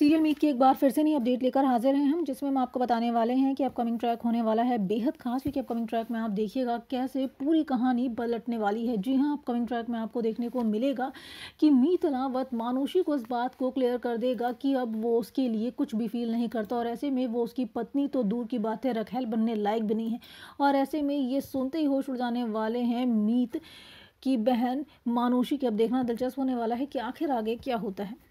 serial meet की एक बार फिर से नई अपडेट लेकर हाजिर हैं हम जिसमें हम आपको बताने वाले हैं कि अपकमिंग ट्रैक होने वाला है बेहद खास क्योंकि अपकमिंग ट्रैक में आप देखिएगा कैसे पूरी कहानी पलटने वाली है जी हाँ अपकमिंग ट्रैक में आपको देखने को मिलेगा कि वत मानुषी को इस बात को क्लियर कर देगा कि अब वो उसके लिए कुछ भी फील नहीं करता और ऐसे में वो उसकी पत्नी तो दूर की बात है रखेल बनने लायक भी नहीं है और ऐसे में ये सुनते ही होश उड़ जाने वाले हैं मीत की बहन मानुषी की अब देखना दिलचस्प होने वाला है कि आखिर आगे क्या होता है